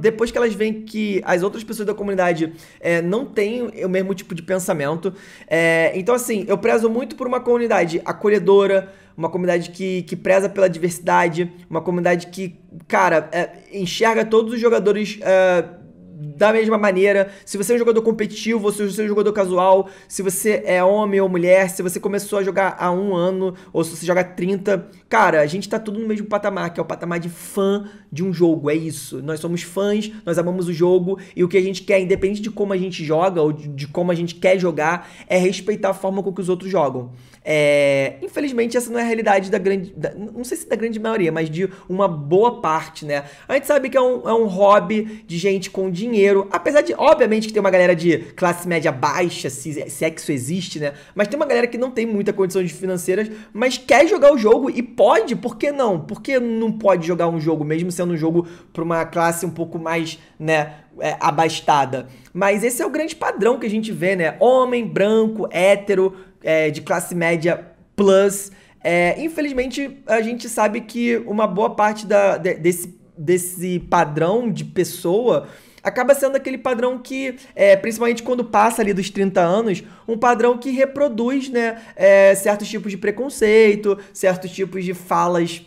depois que elas veem que as outras pessoas da comunidade é, não têm o mesmo tipo de pensamento. É, então, assim, eu prezo muito por uma comunidade acolhedora, uma comunidade que, que preza pela diversidade, uma comunidade que, cara, é, enxerga todos os jogadores. É, da mesma maneira. Se você é um jogador competitivo, se você é um jogador casual, se você é homem ou mulher, se você começou a jogar há um ano ou se você joga há 30, cara, a gente tá tudo no mesmo patamar, que é o patamar de fã de um jogo. É isso. Nós somos fãs, nós amamos o jogo e o que a gente quer, independente de como a gente joga ou de como a gente quer jogar, é respeitar a forma com que os outros jogam. É, infelizmente, essa não é a realidade da grande. Da, não sei se da grande maioria, mas de uma boa parte, né? A gente sabe que é um, é um hobby de gente com dinheiro. Apesar de, obviamente, que tem uma galera de classe média baixa, se sexo é existe, né? Mas tem uma galera que não tem muita condições financeiras, mas quer jogar o jogo e pode, por que não? Por que não pode jogar um jogo, mesmo sendo um jogo para uma classe um pouco mais, né? É, abastada. Mas esse é o grande padrão que a gente vê, né? Homem, branco, hétero, é, de classe média plus. É, infelizmente, a gente sabe que uma boa parte da, de, desse, desse padrão de pessoa acaba sendo aquele padrão que, é, principalmente quando passa ali dos 30 anos, um padrão que reproduz né, é, certos tipos de preconceito, certos tipos de falas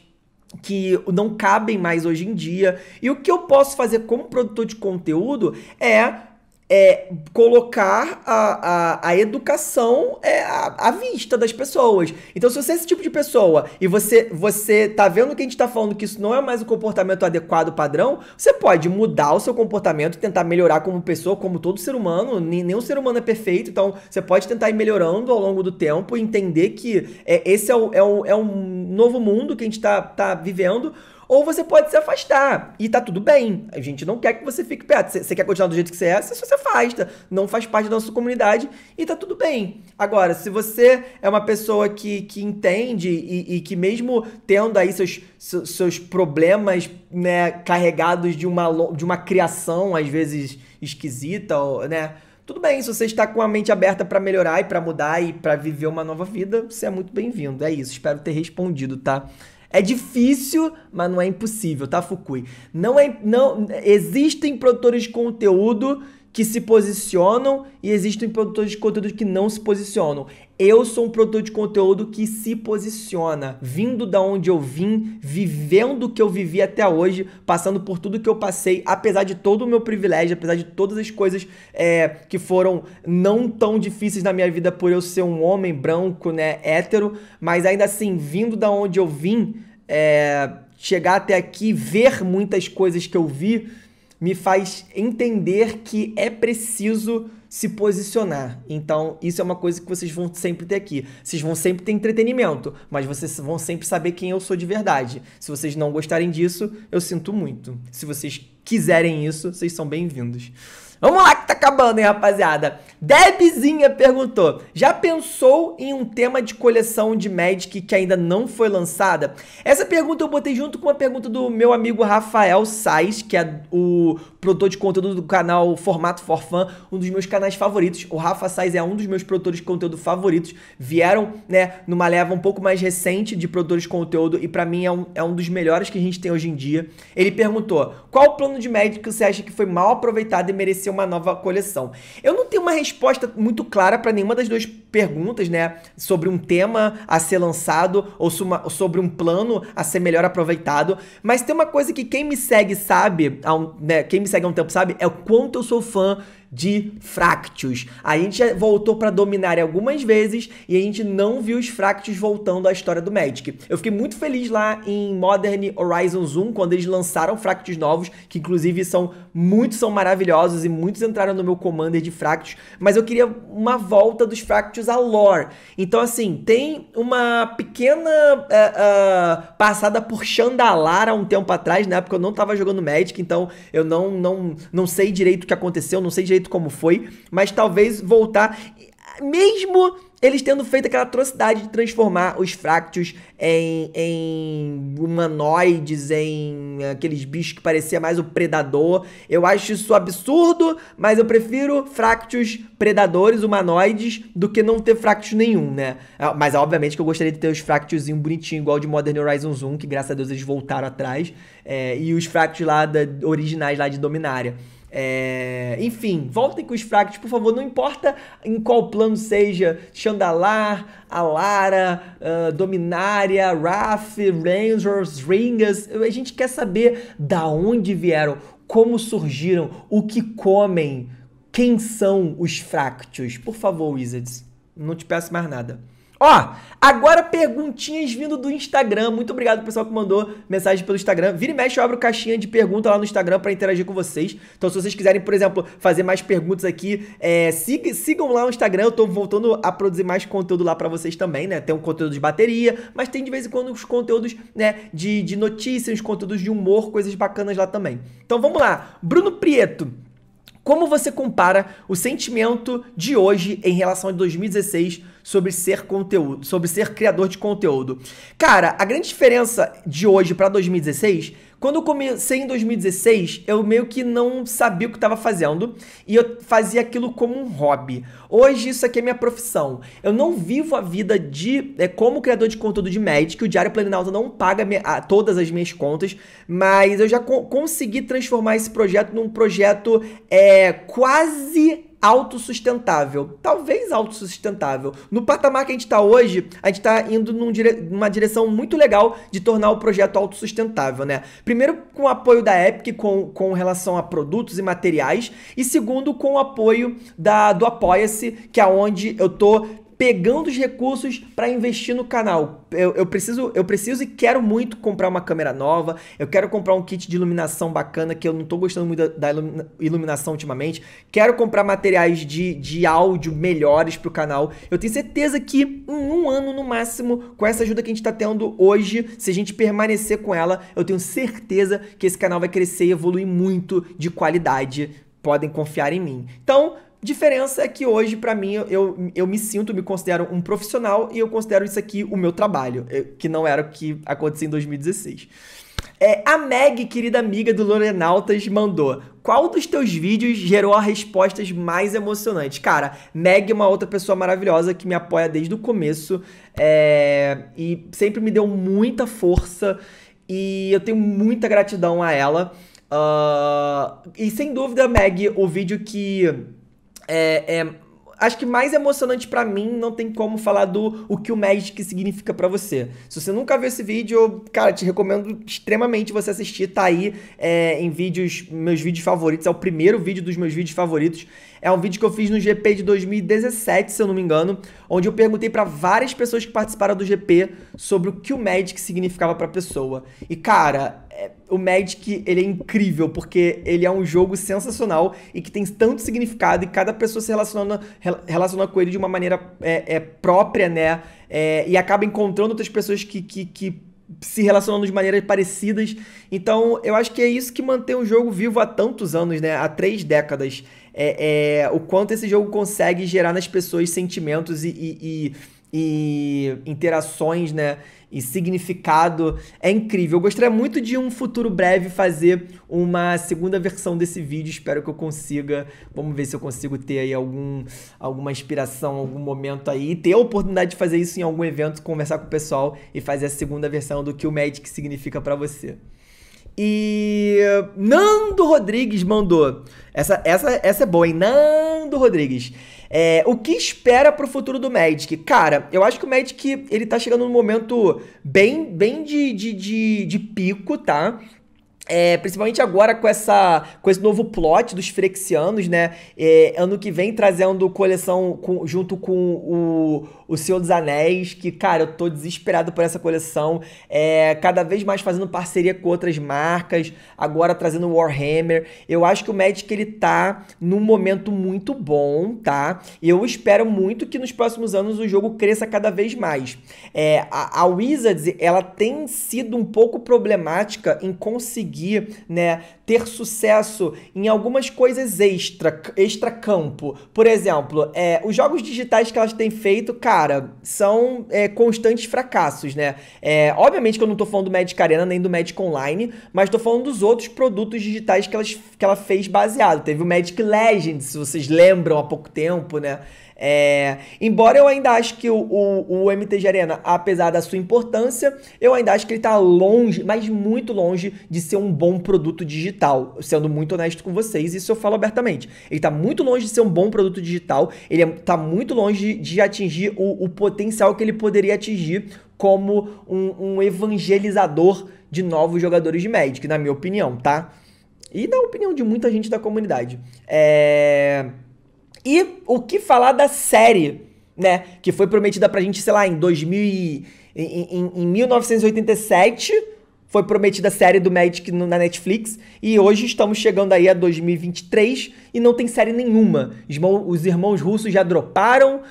que não cabem mais hoje em dia. E o que eu posso fazer como produtor de conteúdo é é, colocar a, a, a educação é, à, à, vista das pessoas. Então, se você é esse tipo de pessoa e você você tá vendo que a gente está falando que isso não é mais o um comportamento adequado padrão, você pode mudar o seu comportamento, tentar melhorar como pessoa, como todo ser humano. Nenhum ser humano é perfeito, então você pode tentar ir melhorando ao longo do tempo e entender que é, esse é, o, é, o, é um novo mundo que a gente está tá vivendo ou você pode se afastar. E tá tudo bem. A gente não quer que você fique perto. Você quer continuar do jeito que você é, você se afasta. Não faz parte da nossa comunidade e tá tudo bem. Agora, se você é uma pessoa que, que entende e, e que mesmo tendo aí seus, seus problemas né, carregados de uma, de uma criação, às vezes, esquisita, né? Tudo bem, se você está com a mente aberta para melhorar e para mudar e para viver uma nova vida, você é muito bem-vindo. É isso, espero ter respondido, tá? É difícil, mas não é impossível, tá, Fukui? Não é, não existem produtores de conteúdo que se posicionam e existem produtores de conteúdo que não se posicionam. Eu sou um produtor de conteúdo que se posiciona, vindo da onde eu vim, vivendo o que eu vivi até hoje, passando por tudo que eu passei, apesar de todo o meu privilégio, apesar de todas as coisas é, que foram não tão difíceis na minha vida por eu ser um homem branco, né, hétero, mas ainda assim, vindo da onde eu vim, é, chegar até aqui, ver muitas coisas que eu vi, me faz entender que é preciso se posicionar. Então, isso é uma coisa que vocês vão sempre ter aqui. Vocês vão sempre ter entretenimento, mas vocês vão sempre saber quem eu sou de verdade. Se vocês não gostarem disso, eu sinto muito. Se vocês quiserem isso, vocês são bem-vindos. Vamos lá que tá acabando, hein, rapaziada? Debzinha perguntou: Já pensou em um tema de coleção de Magic que ainda não foi lançada? Essa pergunta eu botei junto com uma pergunta do meu amigo Rafael Sais, que é o produtor de conteúdo do canal Formato For Fun, um dos meus canais favoritos. O Rafa Sais é um dos meus produtores de conteúdo favoritos. Vieram, né, numa leva um pouco mais recente de produtores de conteúdo e para mim é um, é um dos melhores que a gente tem hoje em dia. Ele perguntou: Qual o plano de Magic que você acha que foi mal aproveitado e mereceu? uma nova coleção. Eu não tenho uma resposta muito clara para nenhuma das duas perguntas, né? Sobre um tema a ser lançado ou sobre um plano a ser melhor aproveitado. Mas tem uma coisa que quem me segue sabe, né? quem me segue há um tempo sabe, é o quanto eu sou fã de Fractus. A gente já voltou para dominar algumas vezes e a gente não viu os Fractus voltando à história do Magic. Eu fiquei muito feliz lá em Modern Horizons 1 quando eles lançaram Fractus novos, que inclusive são muitos são maravilhosos e muitos entraram no meu commander de Fractus, mas eu queria uma volta dos Fractus à lore. Então assim, tem uma pequena uh, uh, passada por Chandalar há um tempo atrás, na né? época eu não estava jogando Magic, então eu não não não sei direito o que aconteceu, não sei direito jeito como foi, mas talvez voltar, mesmo eles tendo feito aquela atrocidade de transformar os Fractus em, em humanoides, em aqueles bichos que parecia mais o predador. Eu acho isso absurdo, mas eu prefiro Fractus predadores humanoides do que não ter Fractus nenhum, né? Ah, mas obviamente que eu gostaria de ter os Fractus bonitinho, igual de Modern Horizons 1, que graças a Deus eles voltaram atrás, é, e os Fractus lá da, originais lá de Dominária. É, enfim, voltem com os fracos, por favor. Não importa em qual plano seja: Chandalar, Alara, uh, ah, Dominária, Wrath, Rangers, Ringas. A gente quer saber da onde vieram, como surgiram, o que comem, quem são os fractos. Por favor, Wizards, não te peço mais nada. Ó, agora perguntinhas vindo do Instagram. Muito obrigado, pessoal, que mandou mensagem pelo Instagram. Vira e mexe, eu abro caixinha de pergunta lá no Instagram para interagir com vocês. Então, se vocês quiserem, por exemplo, fazer mais perguntas aqui, é, sig sigam lá no Instagram. Eu tô voltando a produzir mais conteúdo lá para vocês também, né? Tem um conteúdo de bateria, mas tem de vez em quando os conteúdos, né, de, de notícias, os conteúdos de humor, coisas bacanas lá também. Então, vamos lá. Bruno Prieto. Como você compara o sentimento de hoje em relação a 2016 sobre ser conteúdo, sobre ser criador de conteúdo. Cara, a grande diferença de hoje para 2016, quando eu comecei em 2016, eu meio que não sabia o que estava fazendo e eu fazia aquilo como um hobby. Hoje isso aqui é minha profissão. Eu não vivo a vida de é, como criador de conteúdo de médico, o Diário Planalto não paga minha, a, todas as minhas contas, mas eu já co consegui transformar esse projeto num projeto é, quase autossustentável. Talvez autossustentável. No patamar que a gente está hoje, a gente está indo num dire... numa direção muito legal de tornar o projeto autossustentável, né? Primeiro, com o apoio da Epic com, com relação a produtos e materiais, e segundo, com o apoio da, do Apoia-se, que é onde eu tô pegando os recursos para investir no canal. Eu, eu, preciso, eu preciso e quero muito comprar uma câmera nova. Eu quero comprar um kit de iluminação bacana que eu não estou gostando muito da, iluminação ultimamente. Quero comprar materiais de, de áudio melhores para o canal. Eu tenho certeza que em um ano no máximo, com essa ajuda que a gente está tendo hoje, se a gente permanecer com ela, eu tenho certeza que esse canal vai crescer e evoluir muito de qualidade. Podem confiar em mim. Então, Diferença é que hoje, para mim, eu, eu me sinto, me considero um profissional e eu considero isso aqui o meu trabalho, eh, que não era o que acontecia em 2016. É, a Meg, querida amiga do Lorenautas, mandou. Qual dos teus vídeos gerou as respostas mais emocionantes? Cara, Meg é uma outra pessoa maravilhosa que me apoia desde o começo é, e sempre me deu muita força e eu tenho muita gratidão a ela. Uh, e sem dúvida, Meg, o vídeo que é, é acho que mais emocionante para mim não tem como falar do o que o Magic significa para você. Se você nunca viu esse vídeo, cara, te recomendo extremamente você assistir. Tá aí é, em vídeos, meus vídeos favoritos. É o primeiro vídeo dos meus vídeos favoritos é um vídeo que eu fiz no GP de 2017, se eu não me engano, onde eu perguntei para várias pessoas que participaram do GP sobre o que o Magic significava para a pessoa. E cara, é, o Magic, ele é incrível, porque ele é um jogo sensacional e que tem tanto significado e cada pessoa se relaciona, relaciona com ele de uma maneira é, é própria, né? É, e acaba encontrando outras pessoas que, que, que se relacionando de maneiras parecidas. Então, eu acho que é isso que mantém o jogo vivo há tantos anos, né? Há três décadas é, é, o quanto esse jogo consegue gerar nas pessoas sentimentos e, e, e, e interações, né? e significado. É incrível. Eu gostaria muito de um futuro breve fazer uma segunda versão desse vídeo. Espero que eu consiga. Vamos ver se eu consigo ter aí algum, alguma inspiração, algum momento aí. E ter a oportunidade de fazer isso em algum evento, conversar com o pessoal e fazer a segunda versão do que o Magic significa para você. E Nando Rodrigues mandou. Essa, essa, essa é boa, hein? Nando Rodrigues. É, o que espera pro futuro do Magic? Cara, eu acho que o Magic ele tá chegando num momento bem, bem de, de, de, de pico, tá? É, principalmente agora com, essa, com esse novo plot dos Frexianos, né? É, ano que vem trazendo coleção com, junto com o o Senhor dos Anéis, que, cara, eu tô desesperado por essa coleção. É, cada vez mais fazendo parceria com outras marcas, agora trazendo Warhammer. Eu acho que o Magic, ele tá num momento muito bom, tá? E eu espero muito que nos próximos anos o jogo cresça cada vez mais. É, a, a Wizards, ela tem sido um pouco problemática em conseguir, né, ter sucesso em algumas coisas extra, extra campo. Por exemplo, é, os jogos digitais que elas têm feito, cara, são é, constantes fracassos, né? É, obviamente que eu não tô falando do Magic Arena nem do Magic Online, mas tô falando dos outros produtos digitais que, elas, que ela fez baseado. Teve o Magic Legends, se vocês lembram há pouco tempo, né? É, embora eu ainda acho que o, o, o, MTG Arena, apesar da sua importância, eu ainda acho que ele está longe, mas muito longe de ser um bom produto digital. Sendo muito honesto com vocês, isso eu falo abertamente. Ele está muito longe de ser um bom produto digital, ele está é, muito longe de atingir o, o, potencial que ele poderia atingir como um, um evangelizador de novos jogadores de Magic, na minha opinião, tá? E na opinião de muita gente da comunidade. É. E o que falar da série, né? Que foi prometida pra gente, sei lá, em 2000 e, em, em, em 1987 foi prometida a série do Magic na Netflix e hoje estamos chegando aí a 2023 e não tem série nenhuma. Os irmãos russos já droparam,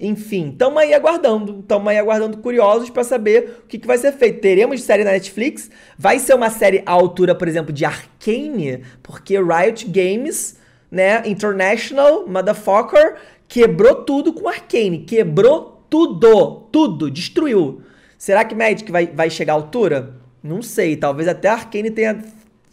enfim, estamos aí aguardando, Estamos aí aguardando curiosos para saber o que, que, vai ser feito. Teremos série na Netflix? Vai ser uma série à altura, por exemplo, de Arcane? Porque Riot Games né? International Motherfucker quebrou tudo com Arcane. Quebrou tudo. Tudo. Destruiu. Será que Magic vai, vai chegar à altura? Não sei. Talvez até Arcane tenha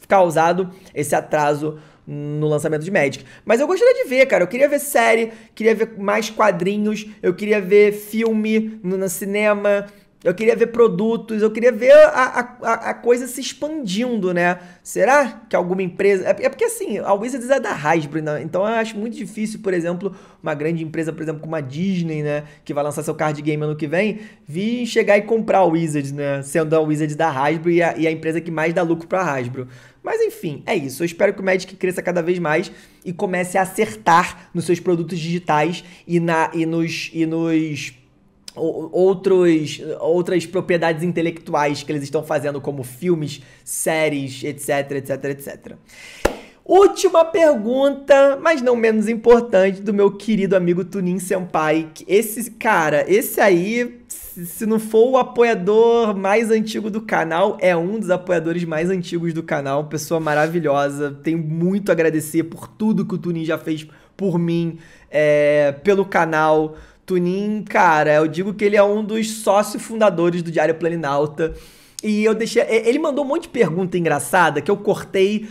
causado esse atraso no lançamento de Magic. Mas eu gostaria de ver, cara. Eu queria ver série, queria ver mais quadrinhos, eu queria ver filme no, no cinema eu queria ver produtos, eu queria ver a, a, a coisa se expandindo, né? Será que alguma empresa. É, é porque assim, a Wizards é da Hasbro, né? então eu acho muito difícil, por exemplo, uma grande empresa, por exemplo, como a Disney, né? Que vai lançar seu card game ano que vem, vir chegar e comprar a Wizards, né? Sendo a Wizards da Hasbro e a, e a empresa que mais dá lucro pra Hasbro. Mas enfim, é isso. Eu espero que o Magic cresça cada vez mais e comece a acertar nos seus produtos digitais e, na, e nos. E nos outros, outras propriedades intelectuais que eles estão fazendo, como filmes, séries, etc, etc, etc. Última pergunta, mas não menos importante, do meu querido amigo Tunin Senpai. Esse cara, esse aí, se não for o apoiador mais antigo do canal, é um dos apoiadores mais antigos do canal. Pessoa maravilhosa. Tenho muito a agradecer por tudo que o Tunin já fez por mim, é, pelo canal Tunin, cara, eu digo que ele é um dos sócios fundadores do Diário Planinauta. E eu deixei. Ele mandou um monte de pergunta engraçada que eu cortei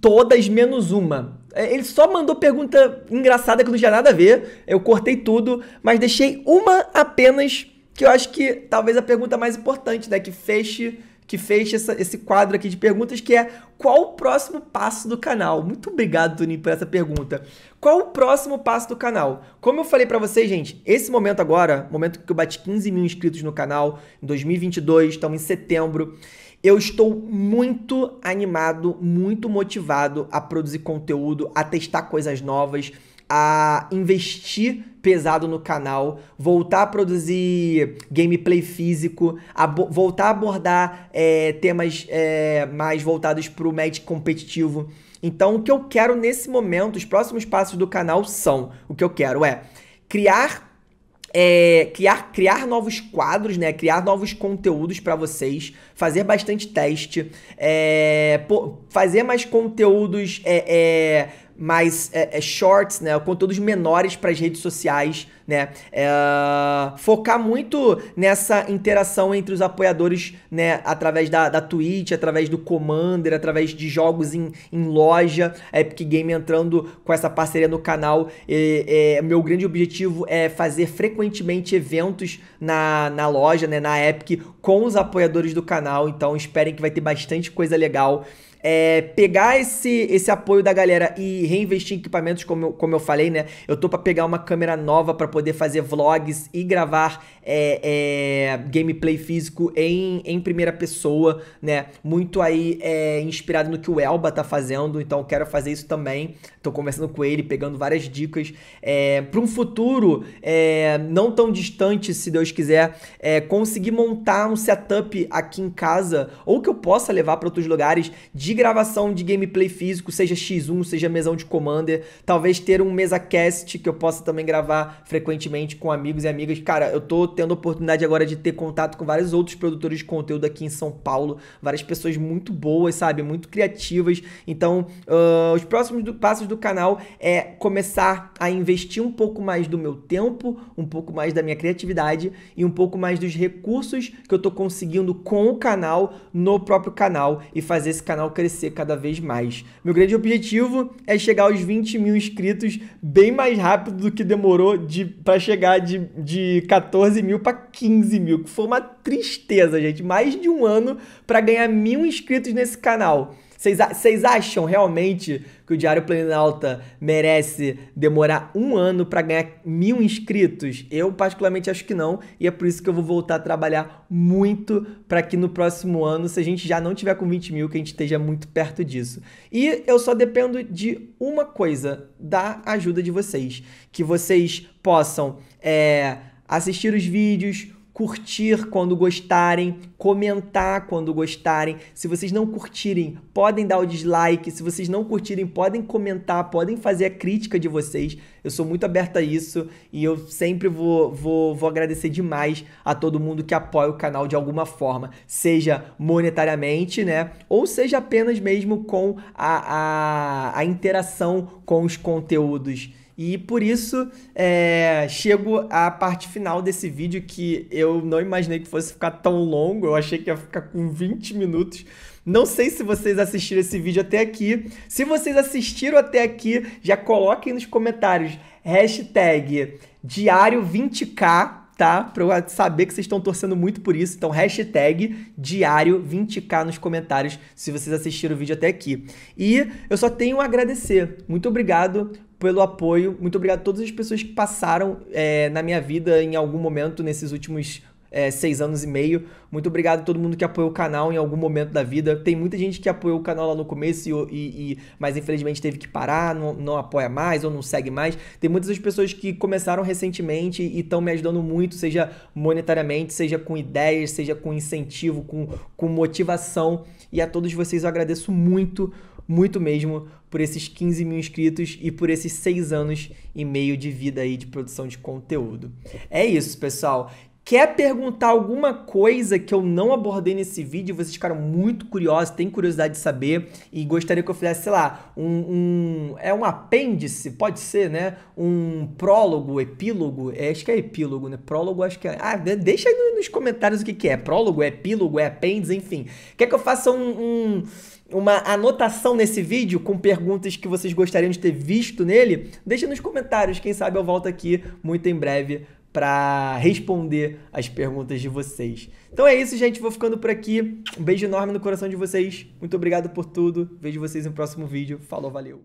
todas menos uma. É, ele só mandou pergunta engraçada que não tinha nada a ver. Eu cortei tudo, mas deixei uma apenas que eu acho que talvez a pergunta mais importante, né? Que feche que feche essa, esse quadro aqui de perguntas, que é qual o próximo passo do canal? Muito obrigado, Tunin, por essa pergunta. Qual o próximo passo do canal? Como eu falei para vocês, gente, esse momento agora, momento que eu bati 15 mil inscritos no canal, em 2022, estamos em setembro, eu estou muito animado, muito motivado a produzir conteúdo, a testar coisas novas, a investir pesado no canal, voltar a produzir gameplay físico, a voltar a abordar é, temas é, mais voltados para o match competitivo. Então, o que eu quero nesse momento, os próximos passos do canal são: o que eu quero é criar é, criar, criar novos quadros, né? Criar novos conteúdos para vocês, fazer bastante teste, é, pô, fazer mais conteúdos é, é mais é, é, shorts, né? Conteúdos menores para as redes sociais, né? É, focar muito nessa interação entre os apoiadores, né? Através da, da Twitch, através do Commander, através de jogos em, em loja, a Epic Game entrando com essa parceria no canal. E, e, é, meu grande objetivo é fazer frequentemente eventos na, na loja, né? Na Epic, com os apoiadores do canal. Então esperem que vai ter bastante coisa legal é, pegar esse, esse apoio da galera e reinvestir em equipamentos, como eu, como eu falei, né? Eu tô para pegar uma câmera nova para poder fazer vlogs e gravar é, é, gameplay físico em, em primeira pessoa, né? Muito aí é, inspirado no que o Elba tá fazendo, então quero fazer isso também. Tô conversando com ele, pegando várias dicas é, para um futuro é, não tão distante, se Deus quiser, conseguir montar um setup aqui em casa ou que eu possa levar para outros lugares de gravação de gameplay físico, seja X1, seja mesão de Commander, talvez ter um mesa cast que eu possa também gravar frequentemente com amigos e amigas. Cara, eu tô tendo a oportunidade agora de ter contato com vários outros produtores de conteúdo aqui em São Paulo, várias pessoas muito boas, sabe? Muito criativas. Então, uh, os próximos do, passos do canal é começar a investir um pouco mais do meu tempo, um pouco mais da minha criatividade e um pouco mais dos recursos que eu tô conseguindo com o canal no próprio canal e fazer esse canal crescer crescer cada vez mais. Meu grande objetivo é chegar aos 20 mil inscritos bem mais rápido do que demorou de, para chegar de, de 14 mil para 15 mil, que foi uma tristeza, gente. Mais de um ano para ganhar mil inscritos nesse canal. Vocês acham realmente que o Diário Planalta merece demorar um ano para ganhar mil inscritos? Eu, particularmente, acho que não. E é por isso que eu vou voltar a trabalhar muito para que no próximo ano, se a gente já não tiver com 20 mil, que a gente esteja muito perto disso. E eu só dependo de uma coisa, da ajuda de vocês. Que vocês possam é, assistir os vídeos, curtir quando gostarem, comentar quando gostarem. Se vocês não curtirem, podem dar o dislike. Se vocês não curtirem, podem comentar, podem fazer a crítica de vocês. Eu sou muito aberta a isso e eu sempre vou, vou, vou agradecer demais a todo mundo que apoia o canal de alguma forma, seja monetariamente, né? Ou seja apenas mesmo com a, a, a interação com os conteúdos e por isso é, chego à parte final desse vídeo que eu não imaginei que fosse ficar tão longo, eu achei que ia ficar com 20 minutos. Não sei se vocês assistiram esse vídeo até aqui. Se vocês assistiram até aqui, já coloquem nos comentários hashtag diário20k tá? Pra eu saber que vocês estão torcendo muito por isso. Então, hashtag diário20k nos comentários se vocês assistiram o vídeo até aqui. E eu só tenho a agradecer. Muito obrigado pelo apoio. Muito obrigado a todas as pessoas que passaram é, na minha vida em algum momento nesses últimos é, seis anos e meio. Muito obrigado a todo mundo que apoiou o canal em algum momento da vida. Tem muita gente que apoiou o canal lá no começo, e, e, mas infelizmente teve que parar, não, não, apoia mais ou não segue mais. Tem muitas pessoas que começaram recentemente e estão me ajudando muito, seja monetariamente, seja com ideias, seja com incentivo, com, com motivação. E a todos vocês eu agradeço muito muito mesmo por esses 15 mil inscritos e por esses 6 anos e meio de vida aí de produção de conteúdo. É isso, pessoal. Quer perguntar alguma coisa que eu não abordei nesse vídeo? Vocês ficaram muito curiosos, têm curiosidade de saber e gostaria que eu fizesse, sei lá, um, um é um apêndice, pode ser, né? Um prólogo, epílogo, é, acho que é epílogo, né? Prólogo, acho que é. Ah, deixa aí nos comentários o que, que é. Prólogo, é epílogo, é apêndice, enfim. Quer que eu faça um, um uma anotação nesse vídeo com perguntas que vocês gostariam de ter visto nele, deixa nos comentários. Quem sabe eu volto aqui muito em breve para responder as perguntas de vocês. Então é isso, gente. Vou ficando por aqui. Um beijo enorme no coração de vocês. Muito obrigado por tudo. Vejo vocês no próximo vídeo. Falou, valeu!